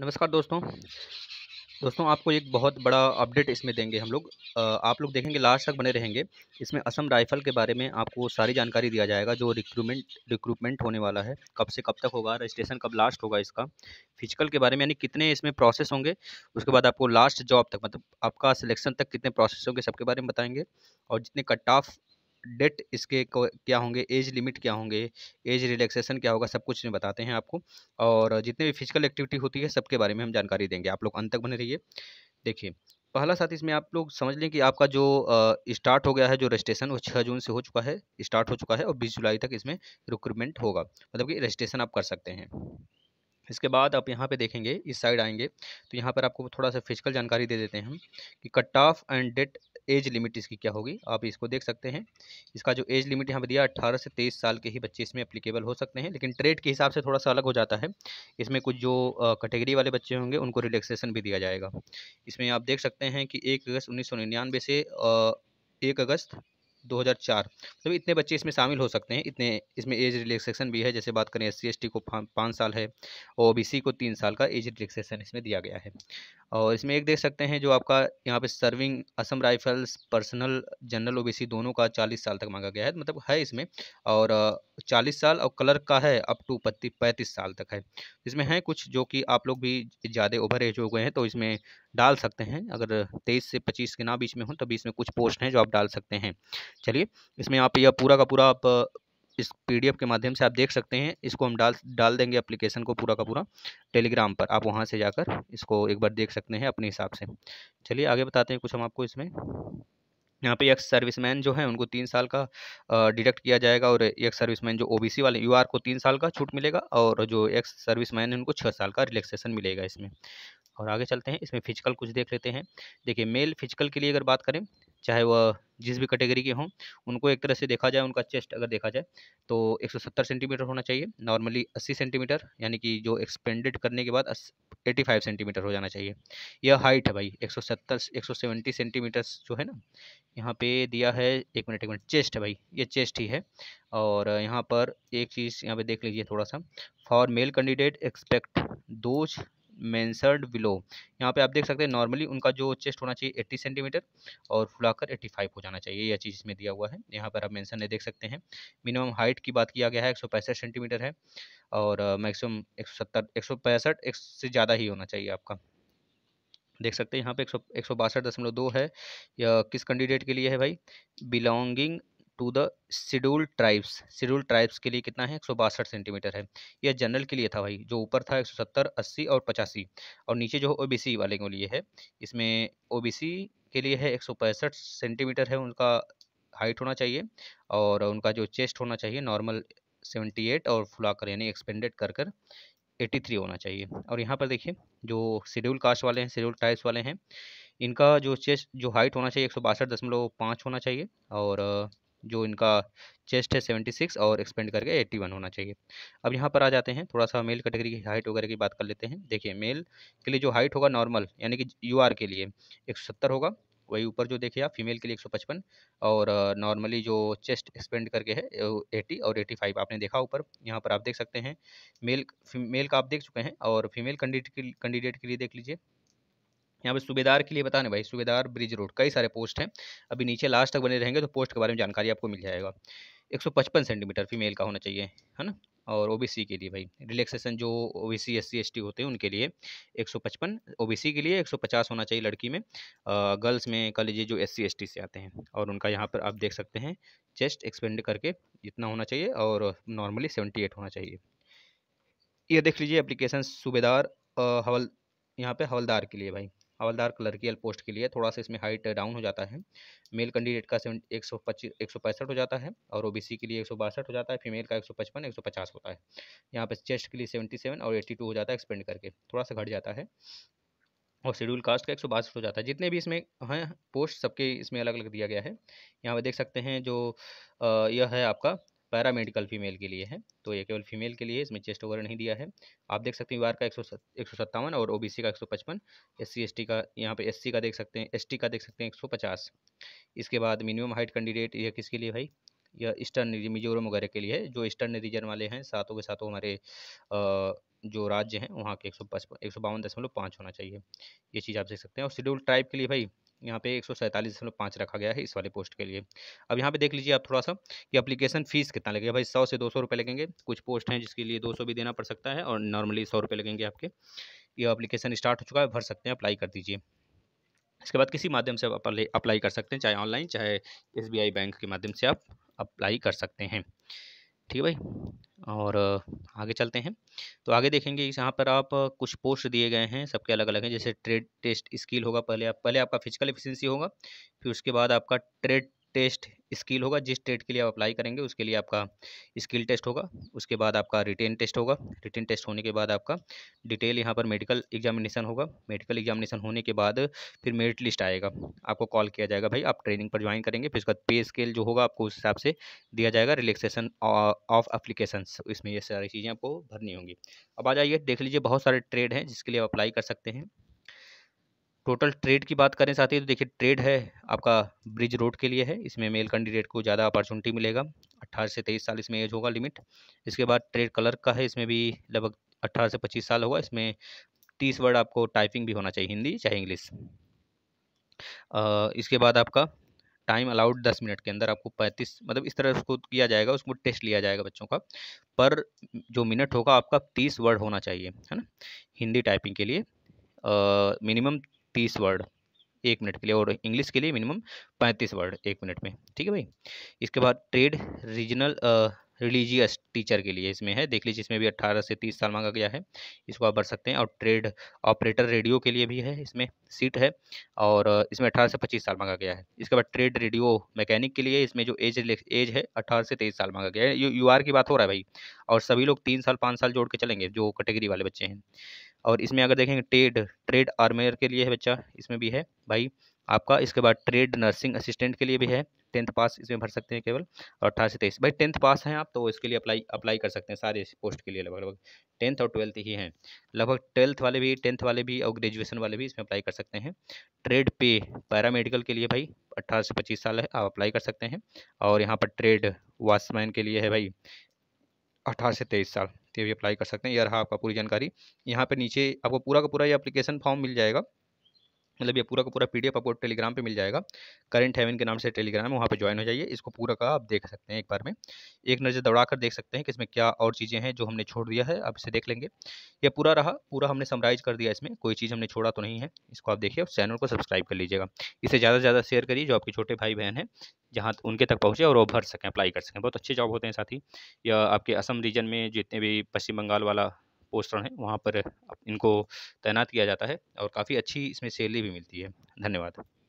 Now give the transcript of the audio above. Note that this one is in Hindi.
नमस्कार दोस्तों दोस्तों आपको एक बहुत बड़ा अपडेट इसमें देंगे हम लोग आप लोग देखेंगे लास्ट तक बने रहेंगे इसमें असम राइफल के बारे में आपको सारी जानकारी दिया जाएगा जो रिक्रूटमेंट रिक्रूटमेंट होने वाला है कब से कब तक होगा रजिस्ट्रेशन कब लास्ट होगा इसका फिजिकल के बारे में यानी कितने इसमें प्रोसेस होंगे उसके बाद आपको लास्ट जॉब तक मतलब आपका सिलेक्शन तक कितने प्रोसेस होंगे सबके बारे में बताएंगे और जितने कट ऑफ डेट इसके क्या होंगे एज लिमिट क्या होंगे एज रिलैक्सेशन क्या होगा सब कुछ बताते हैं आपको और जितने भी फिजिकल एक्टिविटी होती है सबके बारे में हम जानकारी देंगे आप लोग अंत तक बने रहिए देखिए पहला साथ इसमें आप लोग समझ लें कि आपका जो स्टार्ट हो गया है जो रजिस्ट्रेशन वो छः जून से हो चुका है स्टार्ट हो चुका है और बीस जुलाई तक इसमें रिक्रूटमेंट होगा मतलब कि रजिस्ट्रेशन आप कर सकते हैं इसके बाद आप यहाँ पे देखेंगे इस साइड आएंगे तो यहाँ पर आपको थोड़ा सा फिजिकल जानकारी दे देते हैं हम कि cut off and date age limit इसकी क्या होगी आप इसको देख सकते हैं इसका जो एज लिमिट यहाँ पर दिया अट्ठारह से तेईस साल के ही बच्चे इसमें अप्लीकेबल हो सकते हैं लेकिन ट्रेड के हिसाब से थोड़ा सा अलग हो जाता है इसमें कुछ जो कैटेगरी वाले बच्चे होंगे उनको रिलैक्सेशन भी दिया जाएगा इसमें आप देख सकते हैं कि एक अगस्त उन्नीस से एक अगस्त 2004 मतलब इतने बच्चे इसमें शामिल हो सकते हैं इतने इसमें एज रिलैक्सेशन भी है जैसे बात करें एस सी को पाँच साल है ओबीसी को तीन साल का एज रिलैक्सेशन इसमें दिया गया है और इसमें एक देख सकते हैं जो आपका यहाँ पे serving Assam rifles personnel general ओ दोनों का चालीस साल तक मांगा गया है मतलब है इसमें और चालीस साल और क्लर्क का है अप टू पैंतीस साल तक है इसमें हैं कुछ जो कि आप लोग भी ज़्यादा ओवर एज हो गए हैं तो इसमें डाल सकते हैं अगर तेईस से पच्चीस के ना बीच में हो तो बीच में कुछ पोस्ट हैं जो आप डाल सकते हैं चलिए इसमें आप यह पूरा का पूरा आप इस पीडीएफ के माध्यम से आप देख सकते हैं इसको हम डाल डाल देंगे एप्लीकेशन को पूरा का पूरा टेलीग्राम पर आप वहां से जाकर इसको एक बार देख सकते हैं अपने हिसाब से चलिए आगे बताते हैं कुछ हम आपको इसमें यहाँ पे एक सर्विसमैन जो है उनको तीन साल का डिडक्ट किया जाएगा और एक सर्विसमैन जो ओबीसी वाले यूआर को तीन साल का छूट मिलेगा और जो एक्स सर्विसमैन है उनको छः साल का रिलैक्सेशन मिलेगा इसमें और आगे चलते हैं इसमें फिजिकल कुछ देख लेते हैं देखिए मेल फिजिकल के लिए अगर बात करें चाहे वह जिस भी कैटेगरी के हों उनको एक तरह से देखा जाए उनका चेस्ट अगर देखा जाए तो 170 सेंटीमीटर होना चाहिए नॉर्मली 80 सेंटीमीटर यानी कि जो एक्सपेंडेड करने के बाद 85 सेंटीमीटर हो जाना चाहिए यह हाइट है भाई 170 170 सेंटीमीटर जो है ना यहाँ पे दिया है एक मिनट एक मिनट चेस्ट है भाई ये चेस्ट ही है और यहाँ पर एक चीज़ यहाँ पर देख लीजिए थोड़ा सा for male candidate expect those measured below यहाँ पे आप देख सकते हैं नॉर्मली उनका जो चेस्ट होना चाहिए एट्टी सेंटीमीटर और फुलाकर एट्टी फाइव हो जाना चाहिए यह चीज़ इसमें दिया हुआ है यहाँ पर आप मैंसन नहीं देख सकते हैं मिनिमम हाइट की बात किया गया है एक सेंटीमीटर है और मैक्सिमम एक सौ सत्तर एक सौ पैंसठ एक से ज़्यादा ही होना चाहिए आपका देख सकते हैं यहाँ पे एक सौ दशमलव दो है यह किस कैंडिडेट के लिए है भाई belonging to the schedule tribes schedule tribes के लिए कितना है एक सेंटीमीटर है यह जनरल के लिए था भाई जो ऊपर था 170 80 और 85 और नीचे जो ओबीसी वाले के लिए है इसमें ओ के लिए है एक सेंटीमीटर है उनका हाइट होना चाहिए और उनका जो चेस्ट होना चाहिए नॉर्मल 78 और फुलाकर यानी एक्सपेंडेड कर कर 83 होना चाहिए और यहाँ पर देखिए जो शेड्यूल कास्ट वाले हैं शेड्यूल ट्राइब्स वाले हैं इनका जो चेस्ट जो हाइट होना चाहिए एक होना चाहिए और जो इनका चेस्ट है सेवेंटी सिक्स और एक्सपेंड करके एट्टी वन होना चाहिए अब यहाँ पर आ जाते हैं थोड़ा सा मेल कैटेगरी की हाइट वगैरह की बात कर लेते हैं देखिए मेल के लिए जो हाइट होगा नॉर्मल यानी कि यू के लिए एक होगा वही ऊपर जो देखिए आप फीमेल के लिए 155 और नॉर्मली जो चेस्ट एक्सपेंड करके है 80 और 85 आपने देखा ऊपर यहाँ पर आप देख सकते हैं मेल मेल का आप देख चुके हैं और फीमेल कैंडिडेट के लिए देख लीजिए यहाँ पे सूबेदार के लिए बताने भाई सूबेदार ब्रिज रोड कई सारे पोस्ट हैं अभी नीचे लास्ट तक बने रहेंगे तो पोस्ट के बारे में जानकारी आपको मिल जाएगा 155 सेंटीमीटर फीमेल का होना चाहिए है ना और ओबीसी के लिए भाई रिलैक्सेशन जो ओबीसी एससी एसटी होते हैं उनके लिए 155 ओबीसी के लिए 150 होना चाहिए लड़की में गर्ल्स में कह लीजिए जो एससी एसटी से आते हैं और उनका यहाँ पर आप देख सकते हैं चेस्ट एक्सपेंड करके इतना होना चाहिए और नॉर्मली 78 होना चाहिए ये देख लीजिए एप्लीकेशन सूबेदार हवल यहाँ पे हवलदार के लिए भाई हवलदार क्लर्कियल पोस्ट के लिए थोड़ा सा इसमें हाइट डाउन हो जाता है मेल कैंडिडेट का सेवन एक सौ पच्चीस एक सौ पैंसठ हो जाता है और ओबीसी के लिए एक सौ बासठ हो जाता है फीमेल का एक सौ पचपन एक सौ पचास होता है यहाँ पर चेस्ट के लिए सेवेंटी सेवन और एट्टी टू हो जाता है एक्सपेंड करके थोड़ा सा घट जाता है और शेड्यूल कास्ट का एक हो जाता है जितने भी इसमें हैं पोस्ट सबके इसमें अलग अलग दिया गया है यहाँ पर देख सकते हैं जो यह है आपका पैरामेडिकल फीमेल के लिए है तो ये केवल फीमेल के लिए है इसमें चेस्ट वगैरह नहीं दिया है आप देख सकते हैं वार का एक सौ और ओबीसी का एक सौ पचपन का यहाँ पे एससी का देख सकते हैं एसटी का देख सकते हैं एक इसके बाद मिनिमम हाइट कैंडिडेट यह किसके लिए भाई यह ईस्टर्न मिजोरम वगैरह के लिए है जो ईस्टर्न रीजन वाले हैं सातों के सातों हमारे जो राज्य हैं वहाँ के एक सौ पचपन एक सौ बावन दशमलव पाँच होना चाहिए ये चीज़ आप देख सकते हैं और शेड्यूल ट्राइब के लिए भाई यहाँ पे एक रखा गया है इस वाले पोस्ट के लिए अब यहाँ पे देख लीजिए आप थोड़ा सा कि अप्लीकेशन फीस कितना लगेगा भाई सौ से दो सौ रुपये लगेंगे कुछ पोस्ट हैं जिसके लिए दो सौ भी देना पड़ सकता है और नॉर्मली सौ रुपये लगेंगे आपके ये अप्लीकेशन स्टार्ट हो चुका है भर सकते हैं अप्लाई कर दीजिए इसके बाद किसी माध्यम से आप अप्लाई कर सकते हैं चाहे ऑनलाइन चाहे एस बैंक के माध्यम से आप अप्लाई कर सकते हैं ठीक है भाई और आगे चलते हैं तो आगे देखेंगे यहाँ पर आप कुछ पोस्ट दिए गए हैं सबके अलग अलग हैं जैसे ट्रेड टेस्ट स्किल होगा पहले आप पहले आपका फिजिकल एफिशिएंसी होगा फिर उसके बाद आपका ट्रेड टेस्ट स्किल होगा जिस ट्रेड के लिए आप अप्लाई करेंगे उसके लिए आपका स्किल टेस्ट होगा उसके बाद आपका रिटेन टेस्ट होगा रिटेन टेस्ट होने के बाद आपका डिटेल यहाँ पर मेडिकल एग्जामिनेशन होगा मेडिकल एग्जामिनेशन होने के बाद फिर मेरिट लिस्ट आएगा आपको कॉल किया जाएगा भाई आप ट्रेनिंग पर ज्वाइन करेंगे फिर उसका पे स्केल जो होगा आपको उस हिसाब से दिया जाएगा रिलेक्सेशन ऑफ अप्लीकेशन इसमें यह सारी चीज़ें आपको भरनी होंगी अब आ जाइए देख लीजिए बहुत सारे ट्रेड हैं जिसके लिए आप अप्लाई कर सकते हैं टोटल ट्रेड की बात करें साथ ही तो देखिए ट्रेड है आपका ब्रिज रोड के लिए है इसमें मेल कैंडिडेट को ज़्यादा अपॉर्चुनिटी मिलेगा अट्ठारह से तेईस साल इसमें एज होगा लिमिट इसके बाद ट्रेड कलर का है इसमें भी लगभग अट्ठारह से पच्चीस साल होगा इसमें तीस वर्ड आपको टाइपिंग भी होना चाहिए हिंदी चाहे इंग्लिश इसके बाद आपका टाइम अलाउड दस मिनट के अंदर आपको पैंतीस मतलब इस तरह उसको किया जाएगा उसको टेस्ट लिया जाएगा बच्चों का पर जो मिनट होगा आपका तीस वर्ड होना चाहिए है ना हिंदी टाइपिंग के लिए मिनिमम तीस वर्ड एक मिनट के लिए और इंग्लिश के लिए मिनिमम पैंतीस वर्ड एक मिनट में ठीक है भाई इसके बाद ट्रेड रीजनल रिलीजियस टीचर के लिए इसमें है देख लीजिए इसमें भी अट्ठारह से तीस साल मांगा गया है इसको आप भर सकते हैं और ट्रेड ऑपरेटर रेडियो के लिए भी है इसमें सीट है और इसमें अट्ठारह से पच्चीस साल मांगा गया है इसके बाद ट्रेड रेडियो मैकेनिक के लिए इसमें जो एज एज है अट्ठारह से तेईस साल मांगा गया है यू आर की बात हो रहा है भाई और सभी लोग तीन साल पाँच साल जोड़ के चलेंगे जो कैटेगरी वाले बच्चे हैं और इसमें अगर देखेंगे ट्रेड ट्रेड आर्मेयर के लिए है बच्चा इसमें भी है भाई आपका इसके बाद ट्रेड नर्सिंग असिस्टेंट के लिए भी है टेंथ पास इसमें भर सकते हैं केवल और अठारह तेईस भाई टेंथ पास हैं आप तो इसके लिए अप्लाई अप्लाई कर सकते हैं सारे पोस्ट के लिए लगभग लगभग टेंथ और ट्वेल्थ ही हैं लगभग ट्वेल्थ वाले भी टेंथ वाले भी और ग्रेजुएशन वाले भी इसमें अप्लाई कर सकते हैं ट्रेड पे पैरामेडिकल के लिए भाई अट्ठारह से पच्चीस साल है आप अप्लाई कर सकते हैं और यहाँ पर ट्रेड वॉचमैन के लिए है भाई अट्ठारह से तेईस साल तो ये भी अप्लाई कर सकते हैं यह रहा आपका पूरी जानकारी यहाँ पर नीचे आपको पूरा का पूरा ये अप्लीकेशन फॉर्म मिल जाएगा मतलब ये पूरा का पूरा पीडीएफ आपको टेलीग्राम पे मिल जाएगा करंट हेवन के नाम से टेलीग्राम है वहाँ पे ज्वाइन हो जाइए इसको पूरा का आप देख सकते हैं एक बार में एक नज़र दौड़ा कर देख सकते हैं कि इसमें क्या और चीज़ें हैं जो हमने छोड़ दिया है आप इसे देख लेंगे ये पूरा रहा पूरा हमने समराइज कर दिया इसमें कोई चीज़ हमने छोड़ा तो नहीं है इसको आप देखिए चैनल को सब्सक्राइब कर लीजिएगा इसे ज़्यादा से ज़्यादा शेयर करिए जो आपके छोटे भाई बहन हैं जहाँ उनके तक पहुँचे और वो भर सकें अप्लाई कर सकें बहुत अच्छे जॉब होते हैं साथ ही या आपके असम रीजन में जितने भी पश्चिम बंगाल वाला पोस्टर हैं वहाँ पर इनको तैनात किया जाता है और काफ़ी अच्छी इसमें सैलरी भी मिलती है धन्यवाद